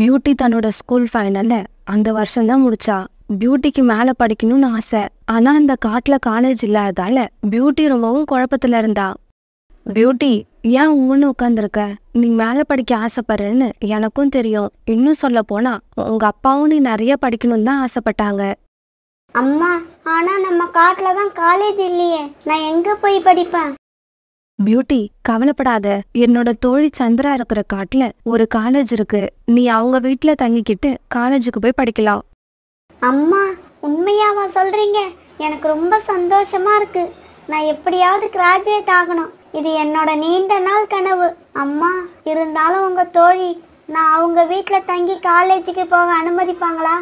beauty தன்னோட school ஃபைனலில் அந்த வருஷம் தான் முடிச்சா பியூட்டிக்கு மேலே படிக்கணும்னு ஆசை ஆனால் அந்த காட்டில் காலேஜ் இல்லாததால பியூட்டி ரொம்பவும் குழப்பத்தில் இருந்தா பியூட்டி ஏன் உங்கன்னு உட்காந்துருக்க நீ மேலே படிக்க ஆசைப்படுறேன்னு எனக்கும் தெரியும் இன்னும் சொல்ல போனா உங்க அப்பாவும் நீ நிறைய படிக்கணும்னு தான் ஆசைப்பட்டாங்க அம்மா ஆனா நம்ம காட்டுல தான் காலேஜ் இல்லையே நான் எங்க போய் படிப்பேன் பியூட்டி கவலைப்படாத என்னோட தோழி சந்திரா இருக்கிற காட்டுல ஒரு காலேஜ் இருக்கு நீ அவங்க வீட்டுல தங்கிக்கிட்டு காலேஜுக்கு போய் படிக்கலாம் அம்மா உண்மையாவா சொல்றீங்க எனக்கு ரொம்ப சந்தோஷமா இருக்கு நான் எப்படியாவது கிராஜுவேட் ஆகணும் இது என்னோட நீண்ட நாள் கனவு அம்மா இருந்தாலும் உங்க தோழி நான் அவங்க வீட்டுல தங்கி காலேஜுக்கு போக அனுமதிப்பாங்களா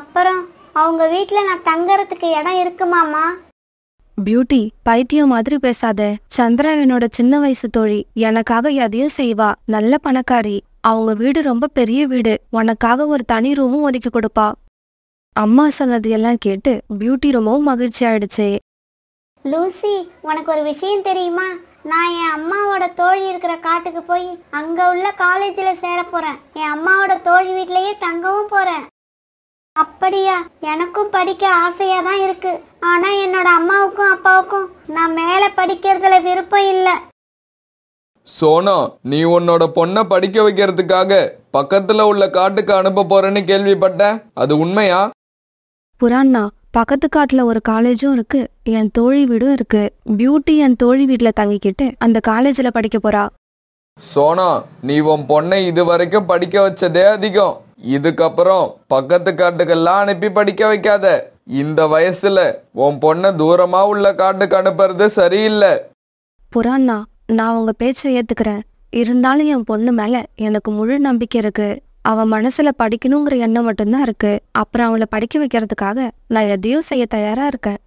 அப்புறம் அவங்க வீட்டுல நான் தங்கறதுக்கு இடம் இருக்குமாமா பியூட்டி பைத்தியம் மாதிரி பேசாத சந்திரா என்னோட சின்ன வயசு தோழி எனக்காக எதையும் செய்வா நல்ல பணக்காரி அவங்க வீடு ரொம்ப பெரிய வீடு உனக்காக ஒரு தனி ரூமும் ஒதுக்கி கொடுப்பா அம்மா சொன்னது எல்லாம் கேட்டு பியூட்டி ரொம்பவும் மகிழ்ச்சி ஆயிடுச்சு லூசி உனக்கு ஒரு விஷயம் தெரியுமா நான் என் அம்மாவோட தோழி இருக்கிற காட்டுக்கு போய் அங்க உள்ள காலேஜ்ல சேர போறேன் என் அம்மாவோட தோழி வீட்லயே தங்கவும் போறேன் அப்படியா எனக்கும் படிக்க ஆசையா தான் இருக்கு ஆனா என்னோட அம்மாவுக்கும் அப்பாவுக்கும் நான் மேல படிக்கிறதுல விருப்பம் இல்ல சோனா நீ உன்னோட பொண்ணை படிக்க வைக்கிறதுக்காக பக்கத்துல உள்ள காட்டுக்கு அனுப்ப போறேன்னு கேள்விப்பட்ட அது உண்மையா புராண்ணா பக்கத்து காட்டுல ஒரு காலேஜும் இருக்கு என் தோழி வீடும் இருக்கு பியூட்டி என் தோழி வீட்டுல தங்கிக்கிட்டு அந்த காலேஜ்ல படிக்க போறா சோனா நீ உன் பொண்ணை இது வரைக்கும் படிக்க வச்சதே அதிகம் இதுக்கப்புறம் பக்கத்து காட்டுக்கெல்லாம் அனுப்பி படிக்க வைக்காத இந்த வயசுல உன் பொண்ணை தூரமா உள்ள காட்டுக்கு அனுப்புறது சரியில்லை புராண்ணா நான் உங்க பேச்சை ஏத்துக்கிறேன் இருந்தாலும் என் பொண்ணு மேல எனக்கு முழு நம்பிக்கை இருக்கு அவ மனசுல படிக்கணுங்கிற எண்ணம் மட்டும்தான் இருக்கு அப்புறம் அவளை படிக்க வைக்கிறதுக்காக நான் எதையும் செய்ய தயாரா இருக்கேன்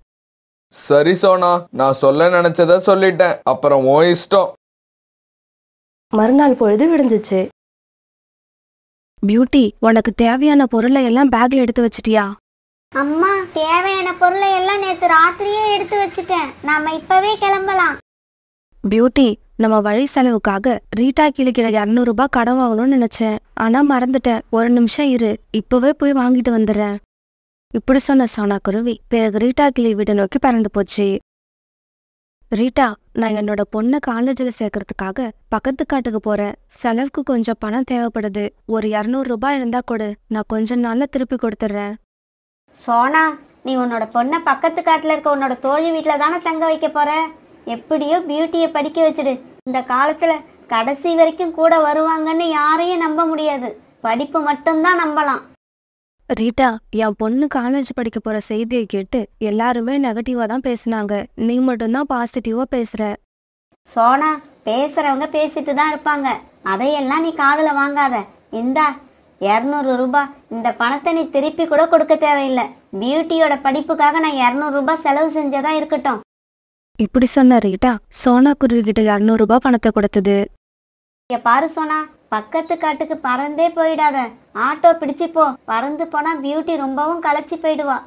சரி சோனா நான் சொல்ல நினைச்சத சொல்லிட்டேன் அப்புறம் ஓ இஷ்டம் மறுநாள் பொழுது விடிஞ்சிச்சு பியூட்டி உனக்கு தேவையான பொருளை எல்லாம் பேக்ல எடுத்து வச்சிட்டியா அம்மா தேவையான பொருளை எல்லாம் நேத்து ராத்திரியே எடுத்து வச்சுட்டேன் நாம இப்பவே கிளம்பலாம் பியூட்டி நம்ம வழி செலவுக்காக ரீட்டா கிளிக்கிற இரநூறு ரூபாய் கடன் வாங்கணும்னு நினைச்சேன் ஆனா மறந்துட்டேன் ஒரு நிமிஷம் இரு இப்பவே போய் வாங்கிட்டு வந்துடுறேன் இப்படி சொன்ன சோனா குருவி பிறகு ரீட்டா கிளி வீட்டை நோக்கி பறந்து போச்சு ரீட்டா நான் என்னோட பொண்ணை காலேஜில் சேர்க்கறதுக்காக பக்கத்து காட்டுக்கு போறேன் செலவுக்கு கொஞ்சம் பணம் தேவைப்படுது ஒரு இரநூறு ரூபாய் இருந்தா கொடு நான் கொஞ்ச நாள்ல திருப்பி கொடுத்துட்றேன் சோனா நீ உன்னோட பொண்ணை பக்கத்து காட்டுல இருக்க உன்னோட தோழி வீட்டில் தானே தங்க வைக்க போற எப்படியோ பியூட்டியை படிக்க வச்சிடு இந்த காலத்துல கடைசி வரைக்கும் கூட வருவாங்கன்னு யாரையும் நம்ப முடியாது படிப்பு மட்டும்தான் நம்பலாம் ரீட்டா என் பொண்ணு காலேஜ் படிக்க போற செய்தியை கேட்டு எல்லாருமே நெகட்டிவா தான் பேசினாங்க நீ மட்டும்தான் பாசிட்டிவா பேசுற சோனா பேசுறவங்க பேசிட்டு தான் இருப்பாங்க அதையெல்லாம் நீ காதல வாங்காத இந்தா இரநூறு ரூபாய் இந்த பணத்தை நீ திருப்பி கூட கொடுக்க தேவையில்லை பியூட்டியோட படிப்புக்காக நான் இரநூறு ரூபாய் செலவு செஞ்சதா இருக்கட்டும் இப்படி சொன்ன ரீட்டா சோனா குருவி கிட்ட இரநூறு ரூபாய் பணத்தை கொடுத்தது பாரு சோனா பக்கத்து காட்டுக்கு பறந்தே போயிடாத ஆட்டோ பிடிச்சு போ பறந்து போனா பியூட்டி ரொம்பவும் களைச்சி போயிடுவா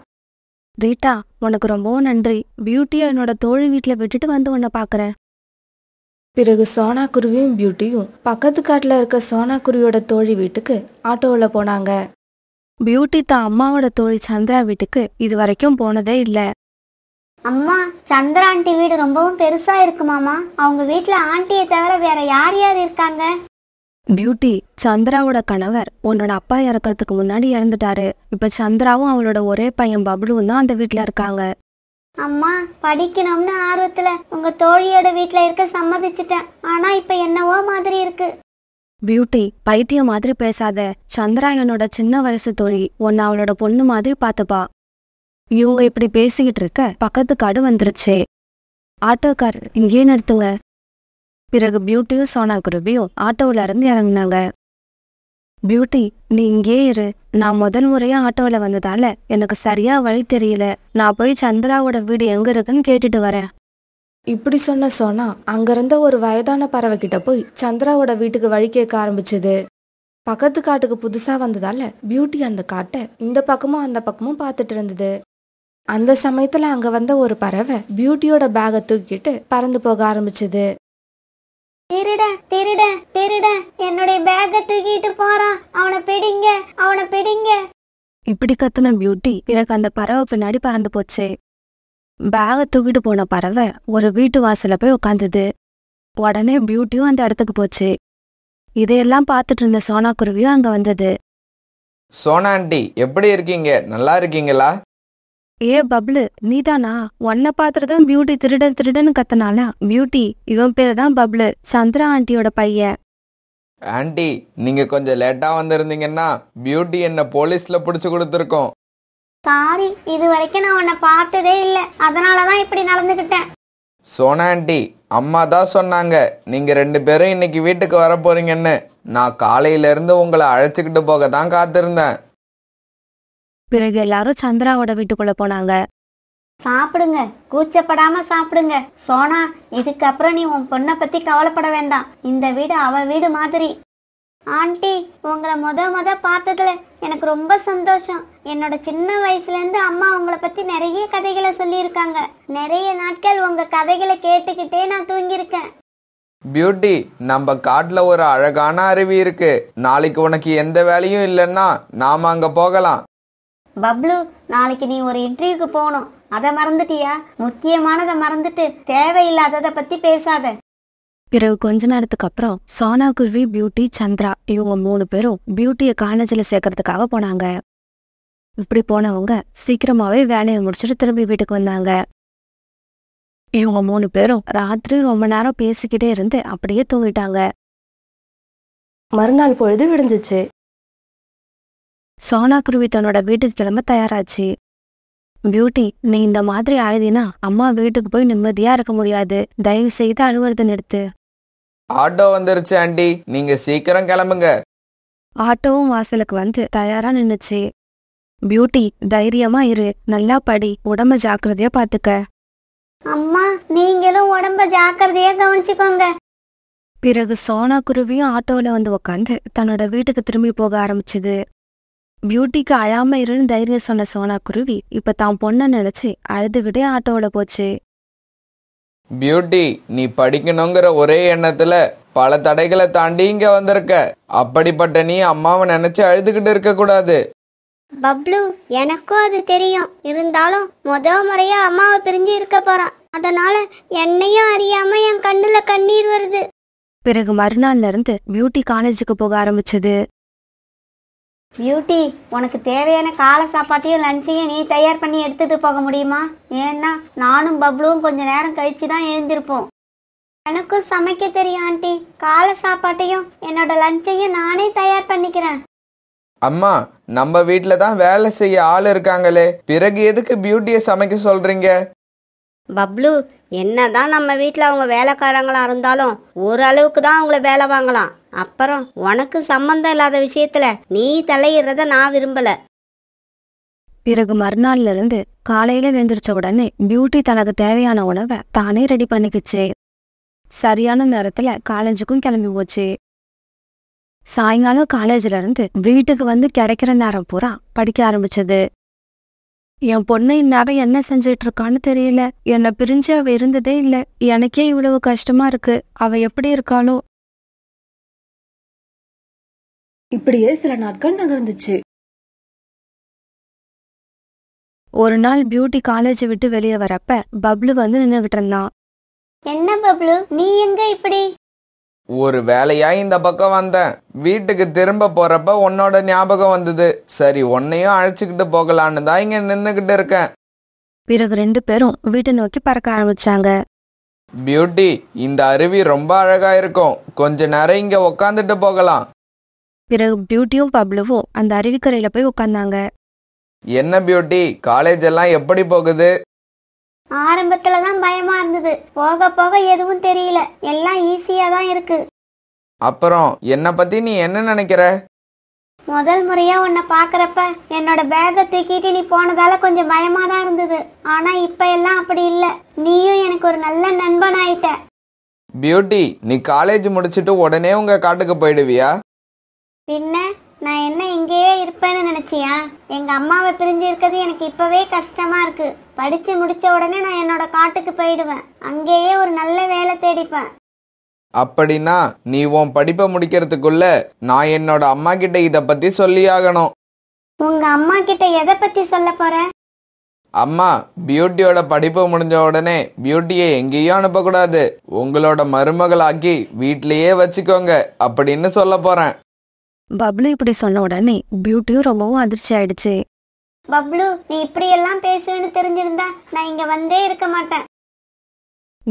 ரீட்டா உனக்கு ரொம்பவும் நன்றி பியூட்டியை என்னோட தோழி வீட்டில் விட்டுட்டு வந்து உன்னை பார்க்குறேன் பிறகு சோனா குருவியும் பியூட்டியும் பக்கத்து காட்டில் இருக்க சோனா குருவியோட தோழி வீட்டுக்கு ஆட்டோவில் போனாங்க பியூட்டி தான் அம்மாவோட தோழி சந்திரா வீட்டுக்கு இது வரைக்கும் போனதே இல்லை அம்மா சந்திரா ஆண்டி வீடு ரொம்பவும் பெருசா இருக்குமாமா அவங்க வீட்டுல ஆண்டியை தவிர வேற யார் யார் இருக்காங்க பியூட்டி சந்திராவோட கணவர் உன்னோட அப்பா இறக்கிறதுக்கு முன்னாடி இறந்துட்டாரு இப்ப சந்திராவும் அவளோட ஒரே பையன் பபுலுவும் தான் அந்த வீட்டுல இருக்காங்க அம்மா படிக்கணும்னு ஆர்வத்துல உங்க தோழியோட வீட்டுல இருக்க சம்மதிச்சிட்டேன் ஆனா இப்ப என்னவோ மாதிரி இருக்கு பியூட்டி பைத்தியம் மாதிரி பேசாத சந்திரா என்னோட சின்ன வயசு தோழி உன்னை அவளோட பொண்ணு மாதிரி பாத்துப்பா யோ இப்படி பேசிக்கிட்டு இருக்க பக்கத்து காடு வந்துருச்சே ஆட்டோக்கார் இங்கேயே நிறுத்துங்க பிறகு பியூட்டியும் சோனா குருபியும் ஆட்டோவில் இருந்து இறங்கினாங்க பியூட்டி நீ இங்கே இரு நான் முதல் முறையாக ஆட்டோவில் வந்ததால எனக்கு சரியா வழி தெரியல நான் போய் சந்திராவோட வீடு எங்க இருக்குன்னு கேட்டுட்டு வரேன் இப்படி சொன்ன சோனா அங்கிருந்த ஒரு வயதான பறவை கிட்ட போய் சந்திராவோட வீட்டுக்கு வழி கேட்க ஆரம்பிச்சது பக்கத்து காட்டுக்கு புதுசாக வந்ததால பியூட்டி அந்த காட்டை இந்த பக்கமும் அந்த பக்கமும் பார்த்துட்டு இருந்தது அந்த சமயத்தில் அங்கே வந்த ஒரு பறவை பியூட்டியோட பேகை தூக்கிட்டு பறந்து போக ஆரம்பிச்சது திருட திருட திருட என்னுடைய பேக்க தூக்கிட்டு போறான் அவனை பிடிங்க அவனை பிடிங்க இப்படி கத்துன பியூட்டி எனக்கு அந்த பறவை பின்னாடி பறந்து போச்சு பேகை தூக்கிட்டு போன பறவை ஒரு வீட்டு வாசல போய் உட்காந்துது உடனே பியூட்டியும் அந்த இடத்துக்கு போச்சு இதையெல்லாம் பார்த்துட்டு இருந்த சோனா குருவியும் அங்க வந்தது சோனா ஆண்டி எப்படி இருக்கீங்க நல்லா இருக்கீங்களா ஏ பப்ளு நீதானா உன்னை பார்த்துதான் பியூட்டி திருடன் திருடன்னு கத்தனாலா பியூட்டி இவன் பேரு தான் பப்ளு சந்திரா ஆண்டியோட பையன் ஆண்டி நீங்க கொஞ்சம் லேட்டா வந்திருந்தீங்கன்னா பியூட்டி என்ன போலீஸ்ல புடிச்சு கொடுத்துருக்கோம் சாரி இது வரைக்கும் நான் உன்னை பார்த்ததே இல்ல அதனாலதான் இப்படி நடந்துகிட்டேன் சோனா ஆண்டி அம்மா தான் சொன்னாங்க நீங்க ரெண்டு பேரும் இன்னைக்கு வீட்டுக்கு வர போறீங்கன்னு நான் காலையில இருந்து உங்களை அழைச்சிக்கிட்டு போக தான் காத்திருந்தேன் பிறகு எல்லாரும் சந்திராவோட வீட்டுக்குள்ள போனாங்க சாப்பிடுங்க கூச்சப்படாம சாப்பிடுங்க சோனா இதுக்கப்புறம் நீ உன் பொண்ணை பத்தி கவலைப்பட வேண்டாம் இந்த வீடு அவ வீடு மாதிரி ஆண்டி உங்களை முத முத பார்த்ததுல எனக்கு ரொம்ப சந்தோஷம் என்னோட சின்ன வயசுல இருந்து அம்மா உங்களை பத்தி நிறைய கதைகளை சொல்லியிருக்காங்க நிறைய நாட்கள் உங்க கதைகளை கேட்டுக்கிட்டே நான் தூங்கியிருக்கேன் பியூட்டி நம்ம காட்டில் ஒரு அழகான அருவி இருக்கு நாளைக்கு உனக்கு எந்த வேலையும் இல்லைன்னா நாம அங்க போகலாம் பப்ளு நாளைக்கு நீ ஒரு இன்டர்வியூக்கு போகணும் அதை மறந்துட்டியா முக்கியமானதை மறந்துட்டு தேவையில்லாததை பத்தி பேசாத பிறகு கொஞ்ச நேரத்துக்கு அப்புறம் சோனா குருவி பியூட்டி சந்திரா இவங்க மூணு பேரும் பியூட்டியை காலேஜில் சேர்க்கறதுக்காக போனாங்க இப்படி போனவங்க சீக்கிரமாவே வேலையை முடிச்சுட்டு திரும்பி வீட்டுக்கு வந்தாங்க இவங்க மூணு பேரும் ராத்திரி ரொம்ப நேரம் பேசிக்கிட்டே இருந்து அப்படியே தூங்கிட்டாங்க மறுநாள் பொழுது விடிஞ்சிச்சு சோனா குருவி தன்னோட வீட்டுக்கு கிளம்ப தயாராச்சு பியூட்டி நீ இந்த மாதிரி அழுதினா அம்மா வீட்டுக்கு போய் நிம்மதியா இருக்க முடியாது தயவு செய்து அழுவுறத நிறுத்து ஆட்டோ வந்துருச்சு ஆண்டி நீங்க சீக்கிரம் கிளம்புங்க ஆட்டோவும் வாசலுக்கு வந்து தயாரா நின்னுச்சு பியூட்டி தைரியமா இரு நல்லா படி உடம்ப ஜாக்கிரதையா பாத்துக்க அம்மா நீங்களும் உடம்ப ஜாக்கிரதையா கவனிச்சுக்கோங்க பிறகு சோனா குருவியும் ஆட்டோல வந்து உக்காந்து தன்னோட வீட்டுக்கு திரும்பி போக ஆரம்பிச்சது பியூட்டிக்கு அழாம இருன்னு தைரியம் சொன்ன சோனா குருவி இப்ப தான் பொண்ணை நினைச்சு அழுதுகிட்டே ஆட்டோவில் போச்சு பியூட்டி நீ படிக்கணுங்கிற ஒரே எண்ணத்துல பல தடைகளை தாண்டி இங்க வந்திருக்க அப்படிப்பட்ட நீ அம்மாவை நினைச்சு அழுதுகிட்டு இருக்க கூடாது பப்ளு எனக்கும் அது தெரியும் இருந்தாலும் முத முறையா அம்மாவை பிரிஞ்சு இருக்க போறான் அதனால என்னையும் அறியாம என் கண்ணுல கண்ணீர் வருது பிறகு மறுநாள்ல இருந்து பியூட்டி காலேஜுக்கு போக ஆரம்பிச்சது பியூட்டி உனக்கு தேவையான காலை சாப்பாட்டையும் லஞ்சையும் நீ தயார் பண்ணி எடுத்துட்டு போக முடியுமா ஏன்னா நானும் பப்ளுவும் கொஞ்ச நேரம் கழிச்சு தான் எழுந்திருப்போம் எனக்கும் சமைக்க தெரியும் ஆண்டி காலை சாப்பாட்டையும் என்னோட லஞ்சையும் நானே தயார் பண்ணிக்கிறேன் அம்மா நம்ம வீட்ல தான் வேலை செய்ய ஆள் இருக்காங்களே பிறகு எதுக்கு பியூட்டியை சமைக்க சொல்றீங்க பப்ளு என்ன தான் நம்ம வீட்டில் அவங்க வேலைக்காரங்களாக இருந்தாலும் ஓரளவுக்கு தான் அவங்கள வேலை வாங்கலாம் அப்புறம் உனக்கு சம்மந்தம் இல்லாத விஷயத்துல நீ தலையிடுறத நான் விரும்பல பிறகு மறுநாள்ல இருந்து காலையில எழுந்திரிச்ச உடனே பியூட்டி தனக்கு தேவையான உணவை தானே ரெடி பண்ணிக்கிச்சு சரியான நேரத்துல காலேஜுக்கும் கிளம்பி போச்சு சாயங்காலம் காலேஜ்ல இருந்து வீட்டுக்கு வந்து கிடைக்கிற நேரம் பூரா படிக்க ஆரம்பிச்சது என் பொண்ணு இந்நேரம் என்ன செஞ்சிட்டு இருக்கான்னு தெரியல என்னை பிரிஞ்சு அவ இருந்ததே இல்லை எனக்கே இவ்வளவு கஷ்டமா இருக்கு அவ எப்படி இருக்காளோ இப்படியே சில நாட்கள் நகர்ந்துச்சு ஒரு நாள் பியூட்டி காலேஜ் விட்டு வெளியே வரப்ப பப்ளு வந்து நின்னுகிட்டு இருந்தான் என்ன பப்ளு நீ எங்க இப்படி ஒரு வேலையா இந்த பக்கம் வந்தேன் வீட்டுக்கு திரும்ப போறப்ப உன்னோட ஞாபகம் வந்தது சரி உன்னையும் அழைச்சிக்கிட்டு போகலான்னு தான் இங்க நின்னுகிட்டு இருக்கேன் பிறகு ரெண்டு பேரும் வீட்டை நோக்கி பறக்க ஆரம்பிச்சாங்க பியூட்டி இந்த அருவி ரொம்ப அழகா இருக்கும் கொஞ்ச நேரம் இங்க உக்காந்துட்டு போகலாம் பிறகு பியூட்டியும் பப்ளுவும் அந்த அருவிக்கரையில போய் உட்கார்ந்தாங்க என்ன பியூட்டி காலேஜ் எல்லாம் எப்படி போகுது ஆரம்பத்துல தான் பயமா இருந்தது போக போக எதுவும் தெரியல எல்லாம் ஈஸியா தான் இருக்கு அப்புறம் என்ன பத்தி நீ என்ன நினைக்கிற முதல் முறையா உன்னை பாக்குறப்ப என்னோட பேக்கை தூக்கிட்டு நீ போனதால கொஞ்சம் பயமா தான் இருந்தது ஆனா இப்ப எல்லாம் அப்படி இல்ல நீயும் எனக்கு ஒரு நல்ல நண்பன் ஆயிட்ட பியூட்டி நீ காலேஜ் முடிச்சிட்டு உடனே உங்க காட்டுக்கு போயிடுவியா பின்ன நான் என்ன இங்கேயே இருப்பேன்னு நினைச்சியா எங்க அம்மாவை பிரிஞ்சு இருக்கிறது எனக்கு இப்பவே கஷ்டமா இருக்கு படிச்சு முடிச்ச உடனே நான் என்னோட காட்டுக்கு போயிடுவேன் அங்கேயே ஒரு நல்ல வேலை தேடிப்பேன் அப்படின்னா நீ உன் படிப்பை முடிக்கிறதுக்குள்ள நான் என்னோட அம்மா கிட்ட இத பத்தி சொல்லியாகணும் உங்க அம்மா கிட்ட எதை பத்தி சொல்ல போற அம்மா பியூட்டியோட படிப்பு முடிஞ்ச உடனே பியூட்டியை எங்கேயும் அனுப்பக்கூடாது உங்களோட மருமகளாக்கி வீட்லயே வச்சுக்கோங்க அப்படின்னு சொல்ல போறேன் பப்ளு இப்படி சொன்ன உடனே பியூட்டியும் ரொம்பவும் அதிர்ச்சி ஆயிடுச்சு பப்ளு நீ இப்படி எல்லாம் பேசுவேன்னு தெரிஞ்சிருந்தா நான் இங்க வந்தே இருக்க மாட்டேன்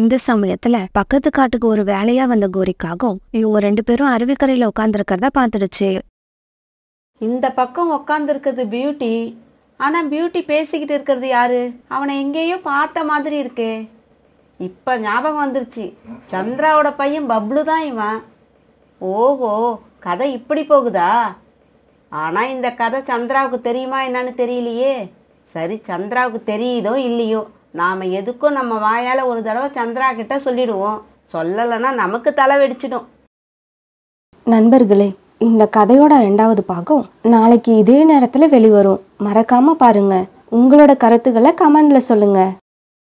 இந்த சமயத்துல பக்கத்து காட்டுக்கு ஒரு வேலையா வந்த கோரிக்காகவும் இவங்க ரெண்டு பேரும் அருவிக்கரையில உட்காந்துருக்கிறத பாத்துடுச்சு இந்த பக்கம் உட்காந்துருக்கிறது பியூட்டி ஆனா பியூட்டி பேசிக்கிட்டு இருக்கிறது யாரு அவனை எங்கேயோ பார்த்த மாதிரி இருக்கே இப்ப ஞாபகம் வந்துருச்சு சந்திராவோட பையன் பப்ளு தான் இவன் ஓஹோ கதை இப்படி போகுதா ஆனால் இந்த கதை சந்திராவுக்கு தெரியுமா என்னன்னு தெரியலையே சரி சந்திராவுக்கு தெரியுதோ இல்லையோ நாம் எதுக்கும் நம்ம வாயால் ஒரு தடவை சந்திரா கிட்ட சொல்லிடுவோம் சொல்லலைன்னா நமக்கு தலை வெடிச்சிடும் நண்பர்களே இந்த கதையோட ரெண்டாவது பாகம் நாளைக்கு இதே நேரத்தில் வெளிவரும் மறக்காமல் பாருங்கள் உங்களோட கருத்துக்களை கமெண்டில் சொல்லுங்கள்